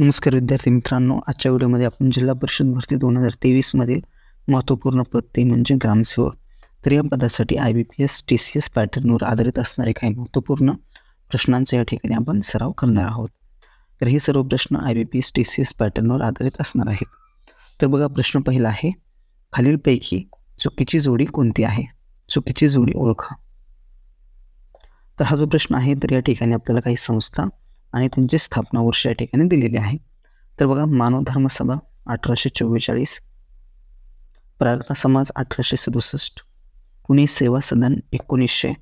नमस्कार विद्यार्थी मित्रांनो आजच्या व्हिडिओमध्ये आपण जिल्हा परिषद भरती दोन हजार तेवीसमधील महत्त्वपूर्ण पद ते म्हणजे ग्रामसेवक तर या पदासाठी I B P S T C S पॅटर्नवर आधारित असणारे काही महत्त्वपूर्ण प्रश्नांचा या ठिकाणी आपण सराव करणार आहोत तर हे सर्व प्रश्न I B P S T C S पॅटर्नवर आधारित असणार आहेत तर बघा प्रश्न पहिला आहे खालीलपैकी चुकीची जोडी कोणती आहे चुकीची जोडी ओळखा तर हा जो प्रश्न आहे तर या ठिकाणी आपल्याला काही संस्था आणि त्यांची स्थापना वर्ष या ठिकाणी दिलेली आहे तर बघा मानव सभा अठराशे चव्वेचाळीस प्रार्थना समाज अठराशे सदुसष्ट पुणे सेवा सदन एकोणीसशे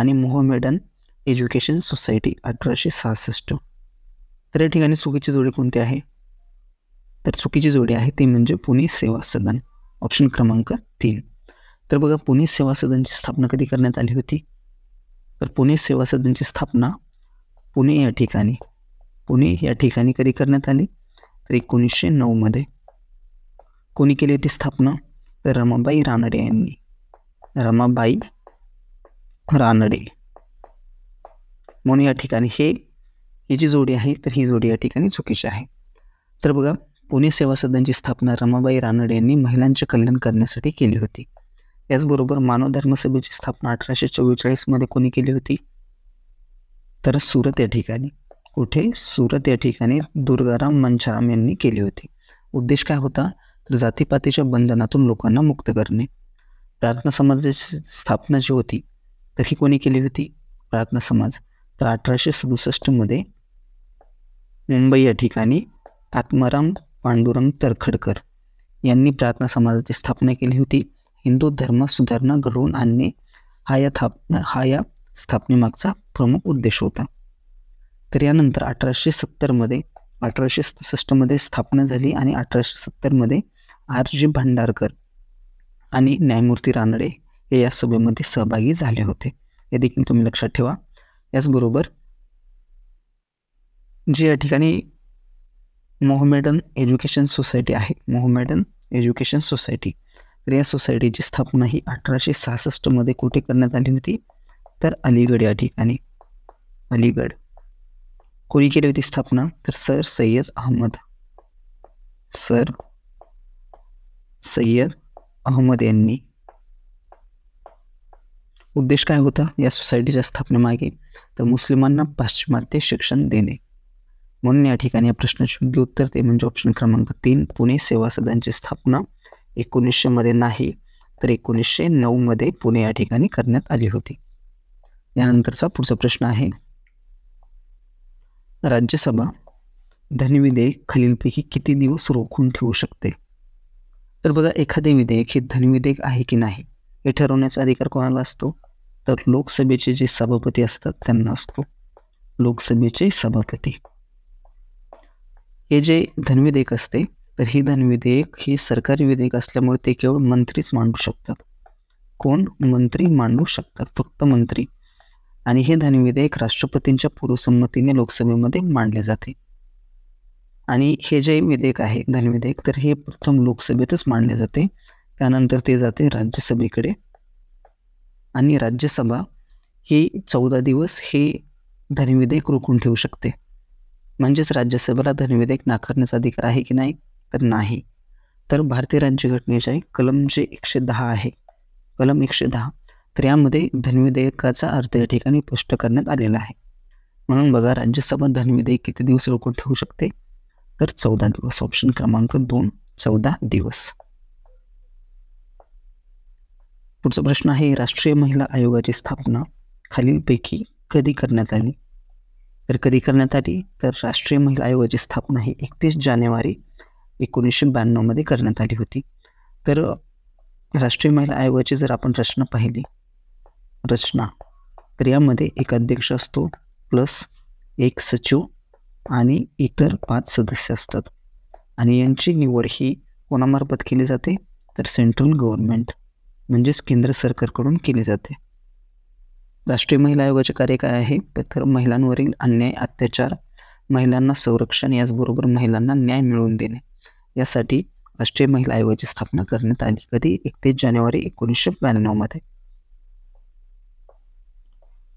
आणि मोहमेडन एज्युकेशन सोसायटी अठराशे सहासष्ट तर या ठिकाणी चुकीची जोडी कोणती आहे तर चुकीची जोडी आहे ती म्हणजे पुणे सेवा सदन ऑप्शन क्रमांक तीन तर बघा पुणे सेवा सदनची स्थापना कधी करण्यात आली होती तर पुणे सेवा सदनची स्थापना पुणे या ठिकाणी पुणे या ठिकाणी कधी करण्यात आली तर एकोणीसशे नऊमध्ये कोणी केली होती स्थापना रमाबाई रानडे यांनी रमाबाई रानडे म्हणून या ठिकाणी हे ही जी जोडी आहे तर ही जोडी या ठिकाणी चुकीची आहे तर बघा पुणे सेवा सदनची स्थापना रमाबाई रानडे यांनी महिलांचे कल्याण करण्यासाठी केली होती त्याचबरोबर मानव धर्मसभेची स्थापना अठराशे चव्वेचाळीसमध्ये कोणी केली होती तर सुरत या ठिकाणी कुठे सुरत या ठिकाणी दुर्गाराम मंचाराम यांनी केली होती उद्देश काय होता तर जातीपातीच्या बंधनातून लोकांना मुक्त करणे प्रार्थना समाजाची स्थापना जी होती तर ही कोणी केली होती प्रार्थना समाज तर अठराशे सदुसष्टमध्ये मुंबई या ठिकाणी आत्माराम पांडुरंग तरखडकर यांनी प्रार्थना समाजाची स्थापना केली होती हिंदू धर्म सुधारणा घडवून आणणे हा या थाप हा या स्थापनेमागचा प्रमुख उद्देश होता तर यानंतर अठराशे सत्तरमध्ये अठराशे सदुसष्टमध्ये स्थापना झाली आणि अठराशे सत्तरमध्ये आर जी भांडारकर आणि न्यायमूर्ती रानडे हे या सभेमध्ये सहभागी झाले होते हे देखील तुम्ही लक्षात ठेवा याचबरोबर जे या ठिकाणी मोहमेडन एज्युकेशन सोसायटी आहे मोहमेडन एज्युकेशन सोसायटी तर या सोसायटीची स्थापना ही अठराशे सहासष्टमध्ये कुठे करण्यात आली होती तर अलीगड या ठिकाणी अलीगड कोणी केली होती स्थापना तर सर सय्यद अहमद सर सय्यद अहमद यांनी उद्देश काय होता या सोसायटीच्या स्थापनेमागे तर मुस्लिमांना पाश्चिमात्य शिक्षण देणे म्हणून या ठिकाणी या प्रश्नाचे योग्य उत्तर ते म्हणजे ऑप्शन क्रमांक तीन पुणे सेवा सदनची स्थापना मध्ये नाही तर एकोणीसशे मध्ये पुणे या ठिकाणी करण्यात आली होती यानंतरचा पुढचा प्रश्न आहे राज्यसभा धनविधेयक खालीलपैकी किती दिवस रोखून ठेवू शकते तर बघा एखादे विधेयक हे धनविधेयक आहे की नाही हे ठरवण्याचा अधिकार कोणाला असतो तर लोकसभेचे जे सभापती असतात त्यांना असतो लोकसभेचे सभापती हे जे धनविधेयक असते तर ही धनविधेयक हे सरकारी विधेयक असल्यामुळे ते केवळ मंत्रीच मांडू शकतात कोण मंत्री मांडू शकतात फक्त मंत्री आणि हे धन विधेयक राष्ट्रपतींच्या पूर्वसंमतीने लोकसभेमध्ये मांडले जाते आणि हे जे विधेयक आहे धन विधेयक तर हे प्रथम लोकसभेतच मांडले जाते त्यानंतर ते जाते राज्यसभेकडे आणि राज्यसभा ही चौदा दिवस हे धनविधेयक रोखून ठेवू शकते म्हणजेच राज्यसभेला धनविधेयक नाकारण्याचा अधिकार आहे की नाही तर नाही तर भारतीय राज्यघटनेच्या कलम जे एकशे दहा आहे कलम एकशे दहा तर यामध्ये धनविधेयकाचा अर्थ या ठिकाणी स्पष्ट करण्यात आलेला आहे म्हणून बघा राज्यसभा धनविधेयक किती दिवस रोखून ठेवू शकते तर चौदा दिवस ऑप्शन क्रमांक दोन चौदा दिवस पुढचा प्रश्न आहे राष्ट्रीय महिला आयोगाची स्थापना खालीलपैकी कधी करण्यात आली तर कधी करण्यात आली तर राष्ट्रीय महिला आयोगाची स्थापना ही एकतीस जानेवारी एकोणीसशे ब्याण्णवमध्ये करण्यात आली होती तर राष्ट्रीय महिला आयोगाची जर आपण रचना पाहिली रचना क्रियामध्ये एक अध्यक्ष असतो प्लस एक सचिव आणि इतर पाच सदस्य असतात आणि यांची निवड ही कोणामार्फत केली जाते तर सेंट्रल गव्हर्नमेंट म्हणजेच केंद्र सरकारकडून केली जाते राष्ट्रीय महिला आयोगाचे कार्य काय आहे तर महिलांवरील अन्याय अत्याचार महिलांना संरक्षण याचबरोबर महिलांना न्याय मिळवून देणे यासाठी राष्ट्रीय महिला आयोगाची स्थापना करण्यात आली कधी एकतीस जानेवारी एकोणीसशे ब्याण्णवमध्ये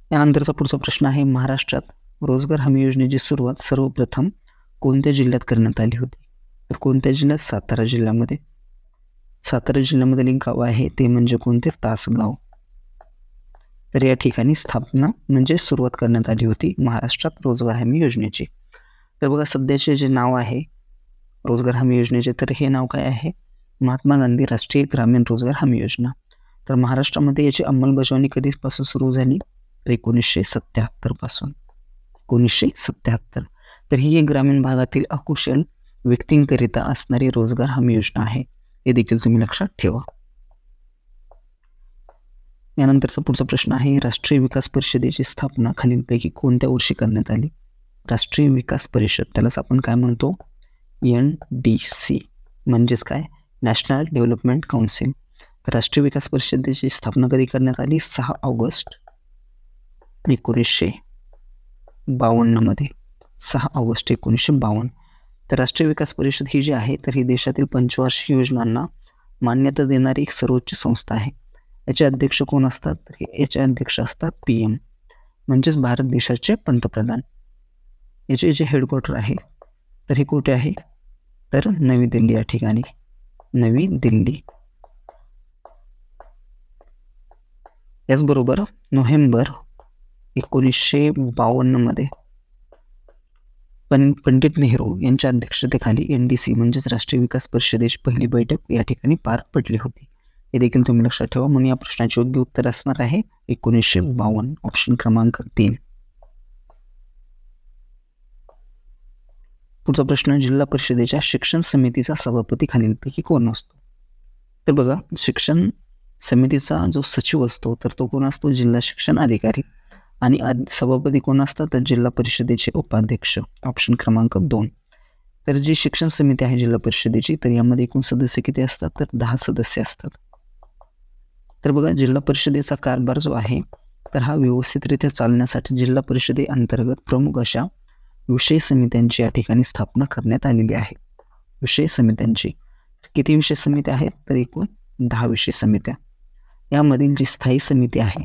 त्यानंतरचा पुढचा प्रश्न आहे महाराष्ट्रात रोजगार हमी योजनेची सुरुवात सर्वप्रथम कोणत्या जिल्ह्यात करण्यात आली होती तर कोणत्या जिल्ह्यात सातारा जिल्ह्यामध्ये सातारा जिल्ह्यामधील एक गाव आहे ते म्हणजे कोणते तासगाव तर या ठिकाणी स्थापना म्हणजे सुरुवात करण्यात आली होती महाराष्ट्रात रोजगार हमी योजनेची तर बघा सध्याचे जे नाव आहे रोजगार हमी योजनेचे तर हे नाव काय आहे महात्मा गांधी राष्ट्रीय ग्रामीण रोजगार हमी योजना तर महाराष्ट्रामध्ये याची अंमलबजावणी कधीपासून सुरू झाली एकोणीसशे एकोणीसशे पासून एकोणीसशे सत्याहत्तर तर ही एक ग्रामीण भागातील अकुशल व्यक्तींकरिता असणारी रोजगार हमी योजना आहे हे देखील तुम्ही लक्षात ठेवा यानंतरचा पुढचा प्रश्न आहे राष्ट्रीय विकास परिषदेची स्थापना खालीलपैकी कोणत्या वर्षी करण्यात आली राष्ट्रीय विकास परिषद त्यालाच आपण काय म्हणतो एन डी सी म्हणजेच काय नॅशनल डेव्हलपमेंट काउन्सिल राष्ट्रीय विकास परिषदेची स्थापना कधी करण्यात आली सहा ऑगस्ट एकोणीसशे बावन्नमध्ये सहा ऑगस्ट एकोणीसशे बावन्न तर राष्ट्रीय विकास परिषद ही जी आहे तर ही देशातील पंचवार्षिक योजनांना मान्यता देणारी एक सर्वोच्च संस्था आहे याचे अध्यक्ष कोण असतात तर हे याचे अध्यक्ष असतात पी एम म्हणजेच भारत देशाचे पंतप्रधान याचे जे हेडक्वार्टर आहे तर हे कुठे आहे तर नवी दिल्ली या ठिकाणी नवी दिल्ली याचबरोबर नोव्हेंबर एकोणीसशे बावन्नमध्ये पण पंडित नेहरू यांच्या अध्यक्षतेखाली एन डी सी म्हणजेच राष्ट्रीय विकास परिषदेची पहिली बैठक या ठिकाणी पार पडली होती हे देखील तुम्ही लक्षात ठेवा म्हणून या प्रश्नाचे योग्य उत्तर असणार आहे एकोणीसशे बावन्न ऑप्शन क्रमांक तीन पुढचा प्रश्न जिल्हा परिषदेच्या शिक्षण समितीचा सभापती खालीलपैकी कोण असतो तर बघा शिक्षण समितीचा जो सचिव असतो तर तो कोण असतो जिल्हा शिक्षण अधिकारी आणि सभापती कोण असतात तर जिल्हा परिषदेचे उपाध्यक्ष ऑप्शन क्रमांक दोन तर जी शिक्षण समिती आहे जिल्हा परिषदेची तर यामध्ये एकूण सदस्य किती असतात तर दहा सदस्य असतात तर बघा जिल्हा परिषदेचा कारभार जो आहे तर हा व्यवस्थितरित्या चालण्यासाठी जिल्हा परिषदे अंतर्गत प्रमुख अशा विषय समित्यांची या ठिकाणी स्थापना करण्यात आलेली आहे विषय समित्यांची किती विषय समित्या आहेत तर एकूण दहा विषय समित्या यामधील जी स्थायी समिती आहे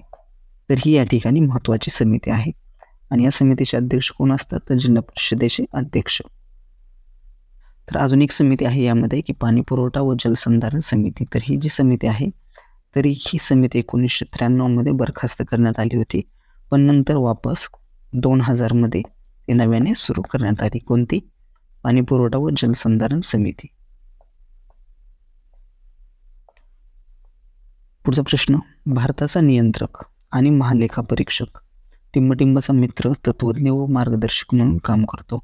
तर ही या ठिकाणी महत्त्वाची समिती आहे आणि या समितीचे अध्यक्ष कोण असतात तर जिल्हा परिषदेचे अध्यक्ष तर अजून एक समिती आहे यामध्ये की पाणी पुरवठा व जलसंधारण समिती तर ही जी समिती आहे तरी ही समिती एकोणीसशे त्र्याण्णवमध्ये बरखास्त करण्यात आली होती पण नंतर वापस दोन हजारमध्ये ती नव्याने सुरू करण्यात आली कोणती पाणी पुरवठा व जलसंधारण समिती पुढचा प्रश्न भारताचा नियंत्रक आणि महालेखा परीक्षक टिंबटिंबाचा मित्र तत्वज्ञ व मार्गदर्शक म्हणून काम करतो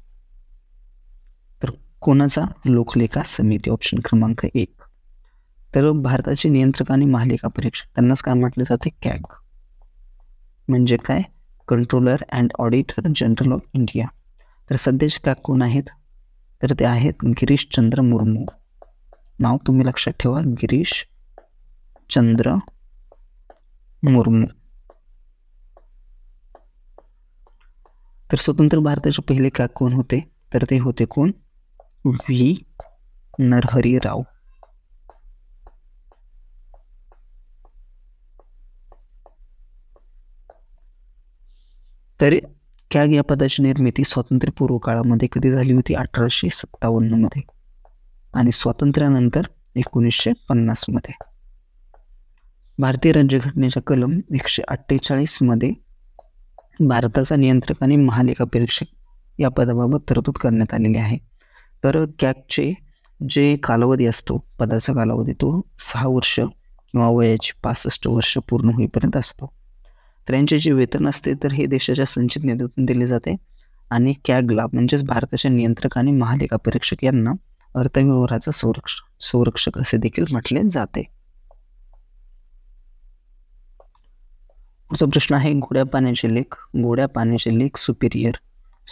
तर कोणाचा लोकलेखा समिती ऑप्शन क्रमांक एक तर भारताचे नियंत्रक आणि महालेखा परीक्षक त्यांनाच काय म्हटले जाते कॅग म्हणजे काय controller and auditor general of India तर सध्याचे कॅग कोण आहेत तर ते आहेत गिरीश चंद्र मुर्मू नाव तुम्ही लक्षात ठेवा गिरीश चंद्र मुर्मू तर स्वतंत्र भारताचे पहिले का कोण होते तर ते होते कोण व्ही नरहरी राव तर कॅग या पदाची निर्मिती स्वातंत्र्यपूर्व काळामध्ये कधी झाली होती अठराशे मध्ये आणि स्वातंत्र्यानंतर एकोणीसशे मध्ये भारतीय राज्यघटनेच्या कलम एकशे मध्ये भारताचा नियंत्रक आणि महालेखा परीक्षक या पदाबाबत तरतूद करण्यात आलेली आहे तर कॅगचे जे कालावधी असतो पदाचा कालावधी तो सहा वर्ष किंवा वयाची पासष्ट वर्ष पूर्ण होईपर्यंत असतो तर यांचे जे वेतन असते तर हे देशाच्या संचित नेतृत्वातून दिले जाते आणि कॅगला म्हणजेच भारताच्या नियंत्रक आणि महालेखा परीक्षक यांना अर्थव्यवहाराचा संरक्ष संरक्षक असे देखील म्हटले जाते पुढचा प्रश्न आहे गोड्या पाण्याचे लेक गोड्या पाण्याचे लेक सुपेरियर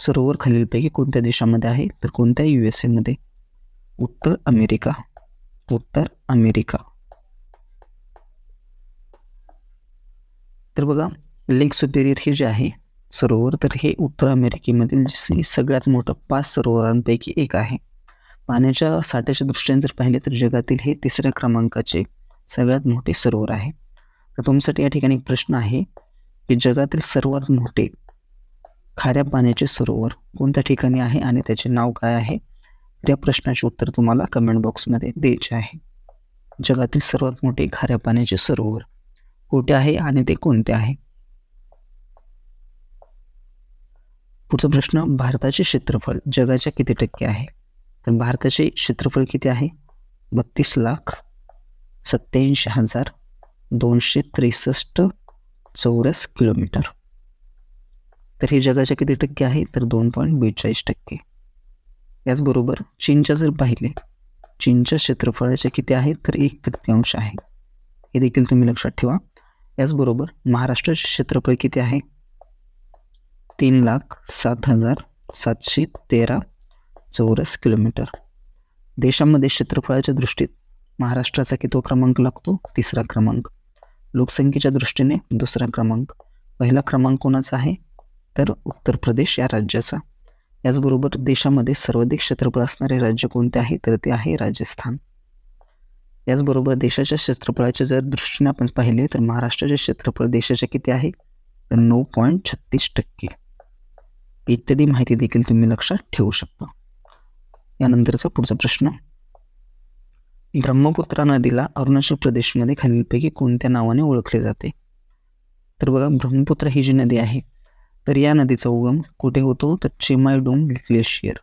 सरोवर खालीलपैकी कोणत्या देशामध्ये आहे तर कोणत्या यू एस एमध्ये उत्तर अमेरिका उत्तर अमेरिका तर बघा लेक सुपेरियर हे जे आहे सरोवर तर हे उत्तर अमेरिकेमधील जे सगळ्यात मोठं पाच सरोवरांपैकी एक आहे पाण्याच्या साठ्याच्या दृष्टीने जर पाहिले तर जगातील हे तिसऱ्या क्रमांकाचे सगळ्यात मोठे सरोवर आहे तर तुमच्यासाठी या ठिकाणी एक प्रश्न आहे की जगातील सर्वात मोठे खाऱ्या पाण्याचे सरोवर कोणत्या ठिकाणी आहे आणि त्याचे नाव काय आहे त्या प्रश्नाचे उत्तर तुम्हाला कमेंट बॉक्समध्ये द्यायचे आहे जगातील सर्वात मोठे खाऱ्या पाण्याचे सरोवर कुठे आहे आणि ते कोणते आहे पुढचा प्रश्न भारताचे क्षेत्रफळ जगाच्या किती टक्के आहे तर भारताचे क्षेत्रफळ किती आहे बत्तीस लाख सत्त्याऐंशी हजार दोनशे त्रेसष्ट चौरस किलोमीटर तर हे जगाच्या किती टक्के आहे तर दोन पॉईंट बेचाळीस टक्के याचबरोबर चीनच्या जर पाहिले चीनच्या क्षेत्रफळाचे किती आहे तर एक तृतीयांश आहे हे देखील तुम्ही लक्षात ठेवा याचबरोबर महाराष्ट्राचे क्षेत्रफळ किती आहे तीन लाख सात हजार सातशे तेरा चौरस किलोमीटर देशामध्ये क्षेत्रफळाच्या दृष्टीत महाराष्ट्राचा कितो क्रमांक लागतो तिसरा क्रमांक लोकसंख्येच्या दृष्टीने दुसरा क्रमांक पहिला क्रमांक कोणाचा आहे तर उत्तर प्रदेश या राज्याचा याचबरोबर देशामध्ये सर्वाधिक क्षेत्रफळ असणारे राज्य कोणते आहे तर ते आहे राजस्थान याचबरोबर देशाच्या क्षेत्रफळाच्या जर दृष्टीने आपण पाहिले तर महाराष्ट्राचे क्षेत्रफळ देशाचे किती आहे तर नऊ पॉईंट छत्तीस टक्के इत्यादी माहिती देखील तुम्ही लक्षात ठेवू शकता यानंतरचा पुढचा प्रश्न ब्रह्मपुत्रा नदीला अरुणाचल प्रदेशमध्ये खालीलपैकी कोणत्या नावाने ओळखले जाते तर बघा ब्रह्मपुत्र ही जी नदी आहे तर या नदीचा उगम कुठे होतो तर चेमायडोंग ग्लेशियर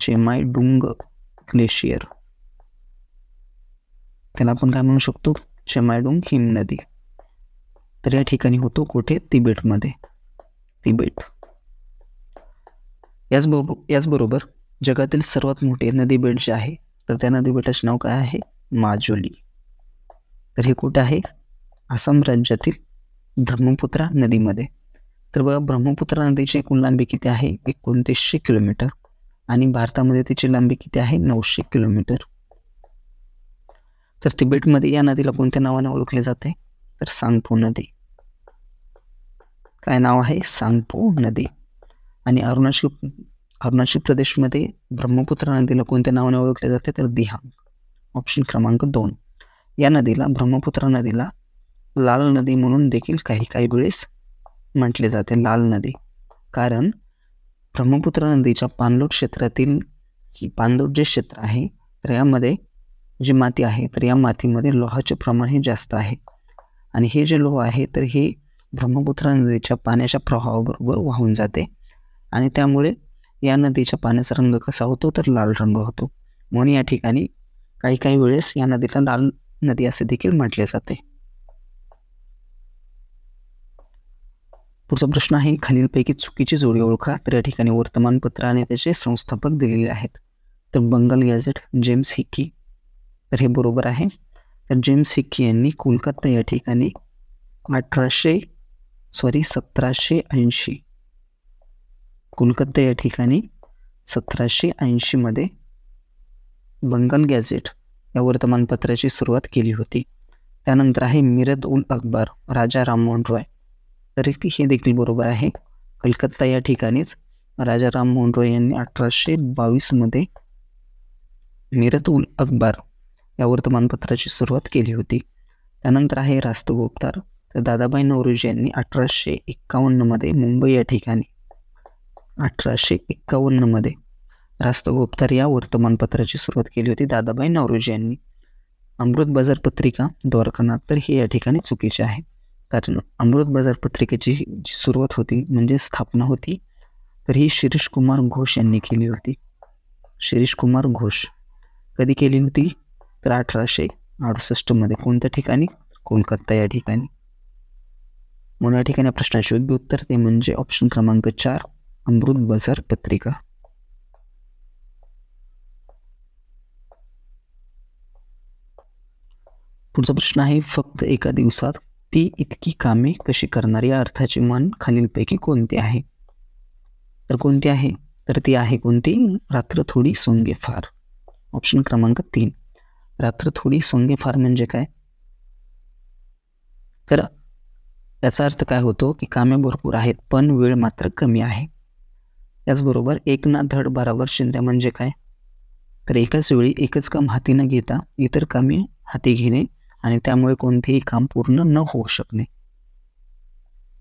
चेमायडुंग ग्लेशियर त्याला आपण काय म्हणू शकतो चेमायडोंग हिम नदी तर या ठिकाणी होतो कुठे तिबेटमध्ये तिबेट याचबरोबर याचबरोबर जगातील सर्वात मोठे नदी बेट जे आहे तर त्या नदी बेटाचे नाव काय आहे माजुली तर हे कुठे आहे आसाम राज्यातील ब्रह्मपुत्रा नदीमध्ये तर बघा ब्रह्मपुत्रा नदीची एकूण लांबी किती आहे एकोणतीसशे किलोमीटर आणि भारतामध्ये तिची लांबी किती आहे नऊशे किलोमीटर तर तिबेटमध्ये या नदीला कोणत्या नावाने ओळखले जाते तर सांगपो नदी काय नाव आहे सांगपो नदी आणि अरुणाचल अरुणाचल प्रदेशमध्ये ब्रह्मपुत्रा नदीला कोणत्या नावाने ओळखले जाते तर दिहांग ऑप्शन क्रमांक दोन या नदीला ब्रह्मपुत्रा नदीला लाल नदी म्हणून देखील काही काही वेळेस म्हटले जाते लाल नदी कारण ब्रह्मपुत्रा नदीच्या पानलोट क्षेत्रातील ही पाणलोट जे क्षेत्र आहे तर यामध्ये जी माती आहे तर या मातीमध्ये लोहाचे प्रमाण हे जास्त आहे आणि हे जे लोह आहे तर हे ब्रह्मपुत्रा नदीच्या पाण्याच्या प्रवाहाबरोबर वाहून जाते आणि त्यामुळे या नदीच्या पाण्याचा रंग कसा होतो तर लाल रंग होतो म्हणून या ठिकाणी काही काही वेळेस या नदीला लाल नदी असे देखील म्हटले जाते पुढचा प्रश्न आहे खालीलपैकी चुकीची जोडी ओळखा तर या ठिकाणी वर्तमानपत्र आणि त्याचे संस्थापक दिलेले आहेत तर बंगाल गॅझेट जेम्स हिक्की तर हे बरोबर आहे तर जेम्स हिक्की यांनी कोलकाता या ठिकाणी अठराशे सॉरी सतराशे ऐंशी कोलकाता या ठिकाणी सतराशे ऐंशीमध्ये बंगाल गॅझेट या वर्तमानपत्राची सुरुवात केली होती त्यानंतर आहे मिरद उल अकबर राजा राममोहन रॉय तर हे देखील बरोबर आहे कलकत्ता या ठिकाणीच राजा राममोहन रॉय यांनी अठराशे बावीसमध्ये मिरद उल अकबर या वर्तमानपत्राची सुरुवात केली होती त्यानंतर आहे रास्तगोपतार तर दादाबाई नवरोजी यांनी अठराशे एक्कावन्नमध्ये मुंबई या ठिकाणी अठराशे एक्कावन्नमध्ये रास्तगोपतार या वर्तमानपत्राची सुरुवात केली होती दादाबाई नवरोजी यांनी अमृत बाजार पत्रिका द्वारकानाथ तर हे या ठिकाणी चुकीचे आहे कारण अमृत बाजार पत्रिकेची जी सुरुवात होती म्हणजे स्थापना होती तर ही शिरीष कुमार घोष यांनी केली होती शिरीष कुमार घोष कधी केली होती तर अठराशे अडुसष्टमध्ये कोणत्या ठिकाणी कोलकाता या ठिकाणी म्हणून या ठिकाणी प्रश्नाचे योग्य उत्तर ते म्हणजे ऑप्शन क्रमांक चार अमृत बाजार पत्रिका पुढचा प्रश्न आहे फक्त एका दिवसात ती इतकी कामे कशी करणारी या अर्थाचे मन खालीलपैकी कोणते आहे तर कोणती आहे तर ती आहे कोणती रात्र थोडी सोंगे फार ऑप्शन क्रमांक तीन रात्र थोडी सोंगे फार म्हणजे काय तर याचा अर्थ काय होतो की कामे भरपूर आहेत पण वेळ मात्र कमी आहे त्याचबरोबर एक ना धड बराबर शिंदे म्हणजे काय तर एकाच वेळी एकच काम हाती न घेता इतर कामे हाती घेणे आणि त्यामुळे कोणतेही काम पूर्ण न होऊ शकणे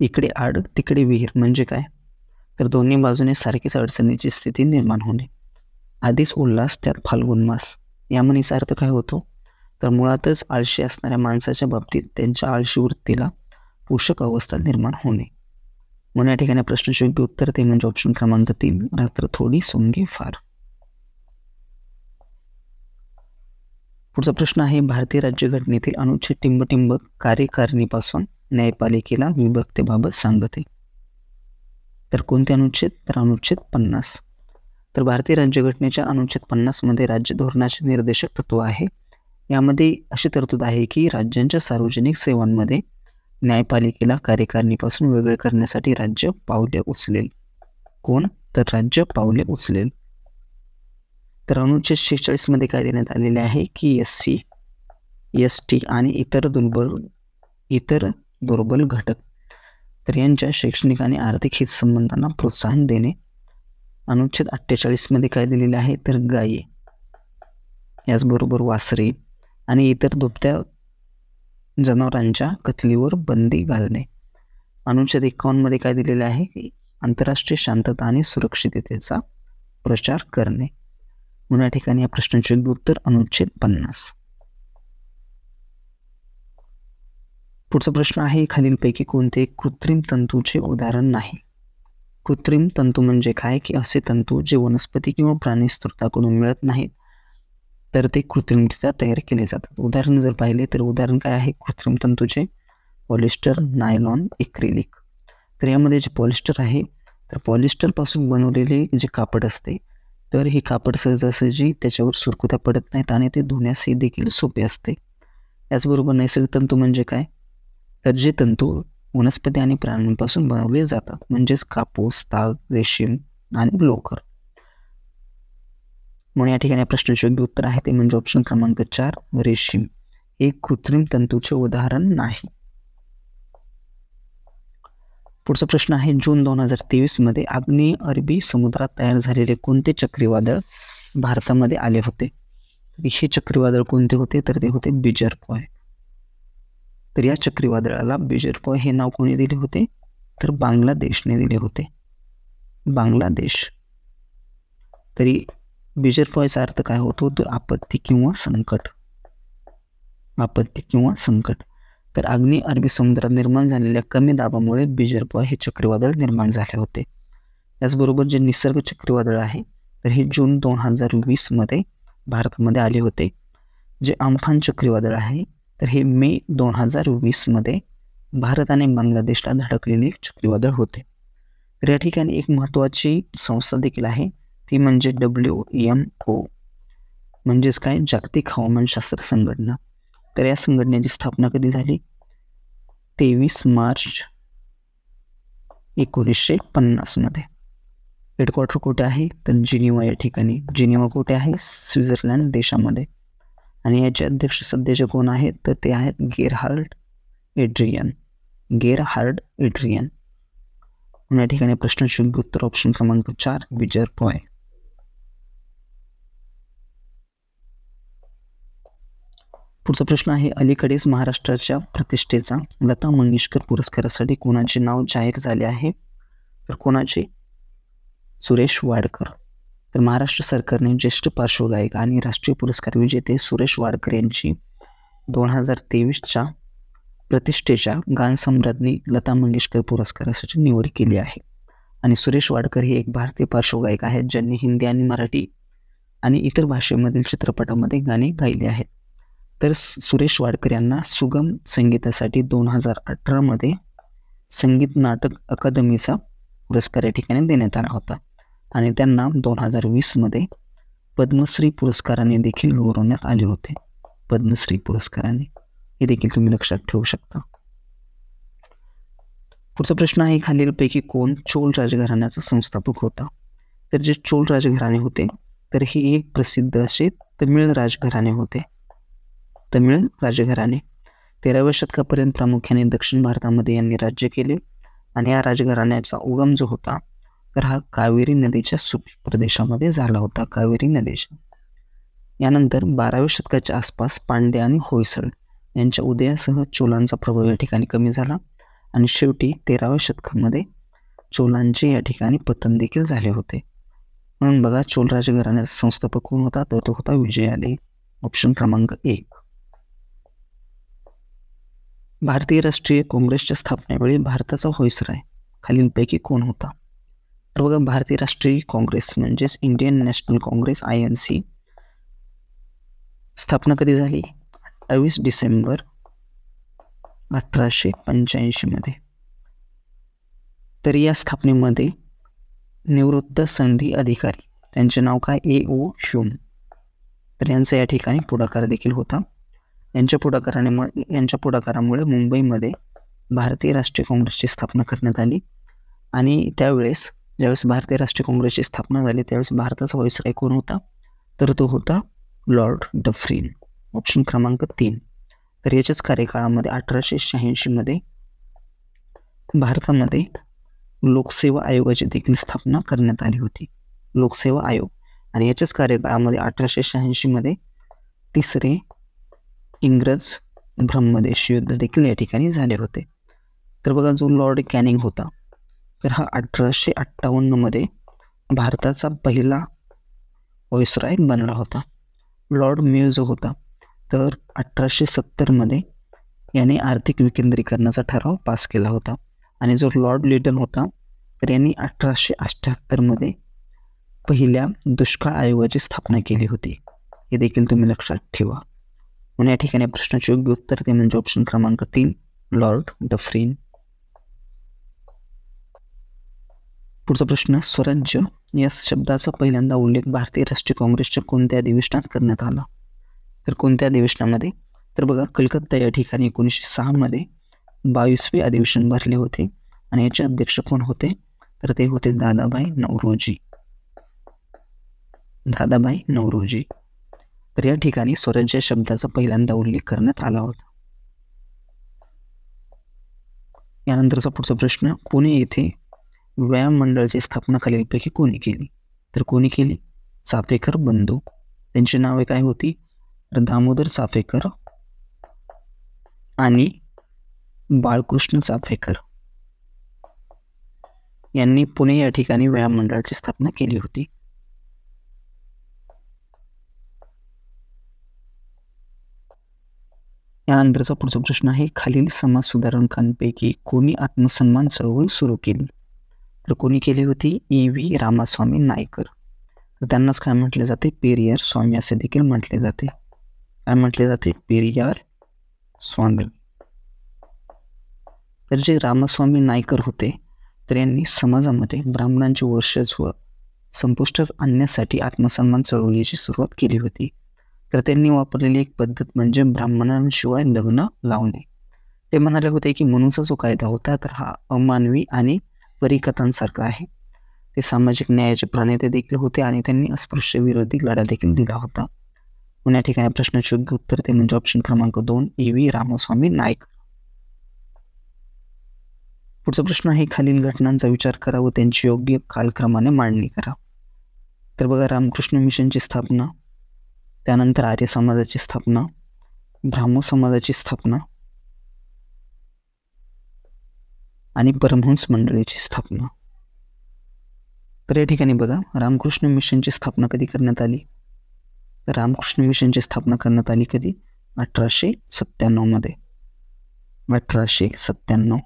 इकडे आड तिकडे विहीर म्हणजे काय तर दोन्ही बाजूने सारखीच अडचणीची स्थिती निर्माण होणे आधीच उल्हास त्यात फाल्गुन मास या म्हणीचा अर्थ काय होतो तर मुळातच आळशी असणाऱ्या माणसाच्या बाबतीत त्यांच्या आळशी वृत्तीला पोषक अवस्था निर्माण होणे म्हणून या ठिकाणी प्रश्नाचे योग्य उत्तर ते म्हणजे ऑप्शन क्रमांक तीन रात्र थोडी सोंगे फार पुढचा प्रश्न आहे भारतीय राज्यघटनेतील अनुच्छेद टिंबटिंब कार्यकारिणीपासून न्यायपालिकेला विभक्तेबाबत सांगते तर कोणते अनुच्छेद तर अनुच्छेद पन्नास तर भारतीय राज्यघटनेच्या अनुच्छेद पन्नासमध्ये राज्य धोरणाचे निर्देशक तत्व आहे यामध्ये अशी तरतूद आहे की राज्यांच्या सार्वजनिक सेवांमध्ये न्यायपालिकेला कार्यकारिणीपासून वेगळे करण्यासाठी राज्य पावले उचलेल कोण तर राज्य पावले उचलेल तर अनुच्छेद शेहेचाळीसमध्ये काय देण्यात आलेले आहे की एस सी एस टी आणि इतर दुर्बल इतर दुर्बल घटक तर यांच्या शैक्षणिक आणि आर्थिक हितसंबंधांना प्रोत्साहन देणे अनुच्छेद अठ्ठेचाळीसमध्ये काय दिलेले आहे तर गाये याचबरोबर वासरे आणि इतर दुभत्या जनावरांच्या कथलीवर बंदी घालणे अनुच्छेद एकावन्नमध्ये काय दिलेले आहे की आंतरराष्ट्रीय शांतता आणि सुरक्षिततेचा प्रचार करणे म्हणून या ठिकाणी या प्रश्नाचे उत्तर अनुच्छेद पन्नास पुढचा प्रश्न आहे खालीलपैकी कोणते कृत्रिम तंतूचे उदाहरण नाही कृत्रिम तंतू म्हणजे काय की असे तंतू जे वनस्पती किंवा प्राणी स्त्रोताकडून मिळत नाहीत तर ते कृत्रिमरित्या तयार केले जातात उदाहरण जर पाहिले तर उदाहरण काय आहे कृत्रिम तंतूचे पॉलिस्टर नायलॉन एक्रिलिक तर यामध्ये जे पॉलिस्टर आहे तर पॉलिस्टरपासून बनवलेले जे कापड असते तर हे कापड सहजासहजी त्याच्यावर सुरकुत्या पडत नाहीत आणि ते धुण्यासही देखील सोपे असते याचबरोबर नैसर्गिक तंतू म्हणजे काय तर जे तंतू वनस्पती आणि प्राण्यांपासून बनवले जातात म्हणजेच कापूस ताग रेशीम आणि लोकर म्हणून या ठिकाणी प्रश्नाचे योग्य उत्तर आहे ते म्हणजे ऑप्शन क्रमांक चार रेशीम हे कृत्रिम तंतूचे उदाहरण नाही पुढचा प्रश्न आहे जून दोन हजार तेवीसमध्ये आग्नेय अरबी समुद्रात तयार झालेले कोणते चक्रीवादळ भारतामध्ये आले होते हे चक्रीवादळ कोणते होते तर ते होते बिजरपॉय तर या चक्रीवादळाला बिजरपॉय हे नाव कोणी दिले होते तर बांगलादेशने दिले होते बांगलादेश तरी बिजरपॉयचा अर्थ काय होतो तर आपत्ती किंवा संकट आपत्ती किंवा संकट तर अग्नि अरबी समुद्रात निर्माण झालेल्या कमी दाबामुळे बिजरपॉय हे चक्रीवादळ निर्माण झाले होते त्याचबरोबर जे निसर्ग चक्रीवादळ आहे तर हे जून दोन हजार वीसमध्ये भारतामध्ये आले होते जे आमखान चक्रीवादळ आहे तर हे मे दोन हजार वीसमध्ये भारत आणि बांगलादेशला धडकलेले चक्रीवादळ होते तर या ठिकाणी एक महत्त्वाची संस्था देखील आहे ती म्हणजे डब्ल्यू एम ओ म्हणजेच काय जागतिक हवामानशास्त्र संघटना तर या संघटनेची स्थापना कधी झाली तेवीस मार्च एकोणीसशे पन्नासमध्ये हेडक्वार्टर कुठे आहे तर जिनिवा या ठिकाणी जिनिवा कुठे आहे स्वित्झर्लंड देशामध्ये आणि याचे अध्यक्ष सध्याचे कोण आहेत तर ते आहेत गेरहार्ड एड्रियन गेरहार्ड एड्रियन या ठिकाणी प्रश्न शुल्क उत्तर ऑप्शन क्रमांक चार विजर पॉय पुढचा प्रश्न आहे अलीकडेच महाराष्ट्राच्या प्रतिष्ठेचा लता मंगेशकर पुरस्कारासाठी कोणाचे नाव जाहीर झाले आहे तर कोणाचे सुरेश वाडकर तर महाराष्ट्र सरकारने ज्येष्ठ पार्श्वगायक आणि राष्ट्रीय पुरस्कार विजेते सुरेश वाडकर यांची दोन हजार तेवीसच्या प्रतिष्ठेच्या गानसम्राज्ञी लता मंगेशकर पुरस्कारासाठी निवड केली आहे आणि सुरेश वाडकर हे एक भारतीय पार्श्वगायक आहेत ज्यांनी हिंदी आणि मराठी आणि इतर भाषेमधील चित्रपटामध्ये गाणी गायली आहेत तर सुरेश वाडकर यांना सुगम संगीतासाठी दोन हजार अठरामध्ये संगीत नाटक अकादमीचा पुरस्कार या ठिकाणी देण्यात आला होता आणि त्यांना दोन हजार वीसमध्ये पद्मश्री पुरस्काराने देखील गौरवण्यात आले होते पद्मश्री पुरस्काराने हे देखील तुम्ही लक्षात ठेवू शकता पुढचा प्रश्न आहे खालीलपैकी कोण चोल राजघराण्याचा संस्थापक होता तर जे चोल राजघराणे होते तर हे एक प्रसिद्ध असे तमिळ राजघराणे होते तमिळ राजघराणे तेराव्या शतकापर्यंत प्रामुख्याने दक्षिण भारतामध्ये यांनी राज्य केले आणि या राजघराण्याचा उगम जो होता तर हा कावेरी नदीच्या सुपी प्रदेशामध्ये झाला होता कावेरी नदीच्या यानंतर बाराव्या शतकाच्या आसपास पांडे आणि होयसळ यांच्या उदयासह चोलांचा प्रभाव या ठिकाणी कमी झाला आणि शेवटी तेराव्या शतकामध्ये चोलांचे या ठिकाणी पतन देखील झाले होते म्हणून बघा चोल राजघराण्याचा संस्थापक कोण होता तर तो होता विजयालय ऑप्शन क्रमांक एक भारतीय राष्ट्रीय काँग्रेसच्या स्थापनेवेळी भारताचा होयसराय खालीलपैकी कोण होता तर बघा भारतीय राष्ट्रीय काँग्रेस म्हणजेच Indian National Congress I N C स्थापना कधी झाली अठ्ठावीस डिसेंबर अठराशे पंच्याऐंशीमध्ये तर या स्थापनेमध्ये निवृत्त संधी अधिकारी त्यांचे नाव काय ए ओ शुम तर यांचा या ठिकाणी पुढाकार देखील होता यांच्या पुढाकाराने यांच्या पुढाकारामुळे मुंबईमध्ये भारतीय राष्ट्रीय काँग्रेसची स्थापना करण्यात आली आणि त्यावेळेस ज्यावेळेस भारतीय राष्ट्रीय काँग्रेसची स्थापना झाली त्यावेळेस भारताचा व्हाईसराय कोण होता तर तो होता लॉर्ड डफरीन ऑप्शन क्रमांक तीन तर याच्याच कार्यकाळामध्ये अठराशे शहाऐंशीमध्ये भारतामध्ये लोकसेवा आयोगाची देखील स्थापना करण्यात आली होती लोकसेवा आयोग आणि याच्याच कार्यकाळामध्ये अठराशे शहाऐंशीमध्ये तिसरे इंग्रज ब्रह्मदेश युद्ध देखील या ठिकाणी झाले होते तर बघा जो लॉर्ड कॅनिंग होता तर हा अठराशे अठ्ठावन्नमध्ये भारताचा पहिला ओयसराय बनला होता लॉर्ड म्यू जो होता तर अठराशे सत्तरमध्ये याने आर्थिक विकेंद्रीकरणाचा ठराव पास केला होता आणि जो लॉर्ड लिटन होता तर यांनी अठराशे अठ्ठ्याहत्तरमध्ये पहिल्या दुष्काळ आयोगाची स्थापना केली होती हे देखील तुम्ही लक्षात ठेवा म्हणून या ठिकाणी प्रश्नाचे योग्य उत्तर ते म्हणजे ऑप्शन क्रमांक तीन लॉर्ड डफरीन पुढचा प्रश्न स्वराज्य या शब्दाचा पहिल्यांदा उल्लेख भारतीय राष्ट्रीय काँग्रेसच्या कोणत्या अधिवेशनात करण्यात आला तर कोणत्या अधिवेशनामध्ये तर बघा कलकत्ता या ठिकाणी एकोणीसशे सहामध्ये बावीसवे अधिवेशन भरले होते आणि याचे अध्यक्ष कोण होते तर ते होते दादाबाई नवरोजी दादाबाई नवरोजी तर या ठिकाणी स्वराज्य शब्दाचा पहिल्यांदा उल्लेख करण्यात आला होता यानंतरचा पुढचा प्रश्न पुणे येथे व्यायाम मंडळाची स्थापना खालीलपैकी कोणी केली तर कोणी केली चाफेकर बंधू त्यांची नावे काय होती तर दामोदर चाफेकर आणि बाळकृष्ण चाफेकर यांनी पुणे या ठिकाणी व्यायाम मंडळाची स्थापना केली होती यानंतरचा पुढचा प्रश्न आहे खालील समाज सुधारकांपैकी कोणी आत्मसन्मान चळवळ सुरू केली तर कोणी केली होती ए व्ही रामास्वामी नायकर तर त्यांनाच काय म्हटले जाते पेरियार स्वामी असे देखील म्हटले जाते काय म्हटले जाते पेरियार स्वामी तर जे रामास्वामी नायकर होते तर यांनी समाजामध्ये ब्राह्मणांचे वर्षस्व संपुष्टात आणण्यासाठी आत्मसन्मान चळवळीची सुरुवात केली होती तर त्यांनी वापरलेली एक पद्धत म्हणजे ब्राह्मणांशिवाय लग्न लावणे ते म्हणाले होते की मनुचा जो कायदा होता तर हा अमानवी आणि परिकथांसारखा आहे ते सामाजिक न्यायाचे प्रणेते देखील होते आणि त्यांनी अस्पृश्य विरोधी लढा देखील दिला होता पुण्या ठिकाणी प्रश्नाचे योग्य उत्तर ते म्हणजे ऑप्शन क्रमांक दोन E e V Ramaswamy Naik पुढचा प्रश्न आहे खालील घटनांचा विचार करा व त्यांची योग्य कालक्रमाने मांडणी करा तर बघा रामकृष्ण मिशनची स्थापना त्यानंतर आर्य समाजाची स्थापना ब्राह्म समाजाची स्थापना आणि परमहंस मंडळीची स्थापना तर या ठिकाणी बघा रामकृष्ण मिशनची स्थापना कधी करण्यात आली रामकृष्ण मिशनची स्थापना करण्यात आली कधी अठराशे सत्त्याण्णवमध्ये अठराशे सत्त्याण्णव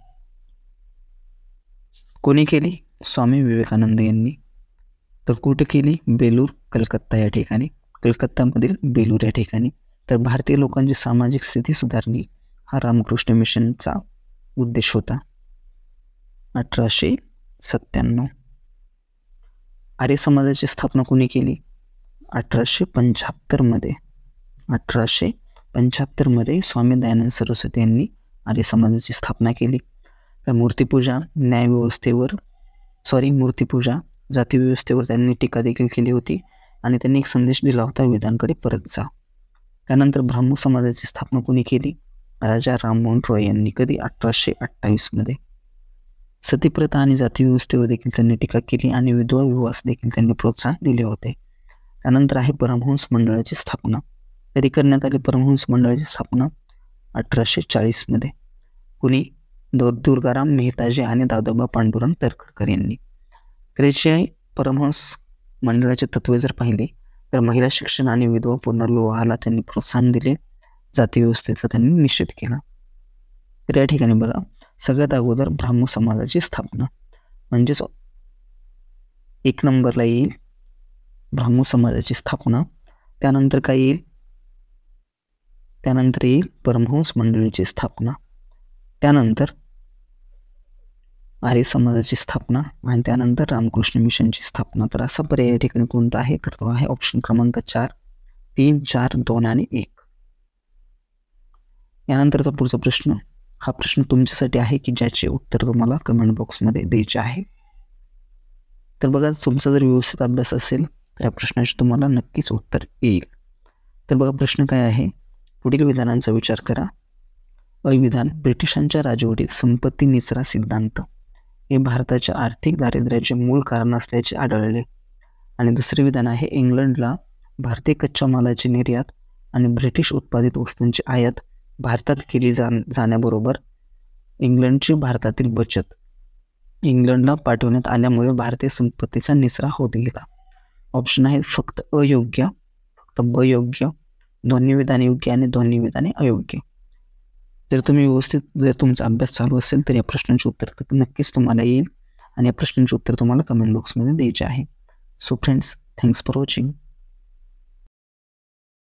कोणी केली स्वामी विवेकानंद यांनी तर कुठे केली बेलूर कलकत्ता या ठिकाणी कलकत्तामधील बेलूर या ठिकाणी तर भारतीय लोकांची सामाजिक स्थिती सुधारणे हा रामकृष्ण मिशनचा उद्देश होता अठराशे सत्त्याण्णव आर्य समाजाची स्थापना कोणी केली अठराशे पंच्याहत्तरमध्ये अठराशे पंच्याहत्तरमध्ये स्वामी दयानंद सरस्वती यांनी आर्य समाजाची स्थापना केली तर मूर्तीपूजा न्यायव्यवस्थेवर सॉरी मूर्तिपूजा जातीव्यवस्थेवर त्यांनी टीका देखील केली होती आणि त्यांनी एक संदेश दिला होता वेदांकडे परत जा त्यानंतर ब्राह्म समाजाची स्थापना कोणी केली राजा राममोहन रॉय यांनी कधी अठराशे अठ्ठावीसमध्ये सतीप्रथा आणि जातीव्यवस्थेवर देखील त्यांनी टीका केली आणि विधवा विवास देखील त्यांनी प्रोत्साहन दिले होते त्यानंतर आहे परमहंस मंडळाची स्थापना कधी करण्यात आली परमहंस मंडळाची स्थापना अठराशे चाळीसमध्ये कुणी दो दुर्गाराम मेहताजी आणि दादोबा पांडुरंग तरखडकर यांनी क्रेशियाई परमहंस मंडळाचे तत्वे जर पाहिले तर महिला शिक्षण आणि विधवा पुनर्विवाहाला त्यांनी प्रोत्साहन दिले जाती व्यवस्थेचा त्यांनी निषेध केला तर या ठिकाणी बघा सगळ्यात अगोदर ब्राह्म समाजाची स्थापना म्हणजेच एक नंबरला येईल ब्राह्म समाजाची स्थापना त्यानंतर काय येईल त्यानंतर येईल परमहंस मंडळीची स्थापना त्यानंतर आर्य समाजाची स्थापना आणि त्यानंतर रामकृष्ण मिशनची स्थापना तर असा पर्याय या ठिकाणी कोणता आहे तर तो आहे ऑप्शन क्रमांक चार तीन चार दोन आणि एक यानंतरचा पुढचा प्रश्न हा प्रश्न तुमच्यासाठी आहे की ज्याचे उत्तर तुम्हाला कमेंट बॉक्समध्ये द्यायचे आहे तर बघा तुमचा जर व्यवस्थित अभ्यास असेल तर या प्रश्नाचे तुम्हाला नक्कीच उत्तर येईल तर बघा प्रश्न काय आहे पुढील विधानांचा विचार करा अविधान ब्रिटिशांच्या राजवटीत संपत्ती निचरा सिद्धांत हे भारताच्या आर्थिक दारिद्र्याचे मूळ कारण असल्याचे आढळले आणि दुसरे विधान आहे इंग्लंडला भारतीय कच्च्या मालाची निर्यात आणि ब्रिटिश उत्पादित वस्तूंची आयात भारतात केली जा जाण्याबरोबर इंग्लंडची भारतातील बचत इंग्लंडला पाठवण्यात आल्यामुळे भारतीय संपत्तीचा निसरा होत गेला ऑप्शन आहेत फक्त अयोग्य फक्त बयोग्य दोन्ही विधान योग्य आणि दोन्ही विधाने अयोग्य जर तुम्ही व्यवस्थित जर तुमचा अभ्यास चालू असेल तर या प्रश्नांची उत्तर नक्कीच तुम्हाला येईल आणि या प्रश्नांची उत्तर तुम्हाला कमेंट बॉक्समध्ये द्यायचे आहे so friends thanks for watching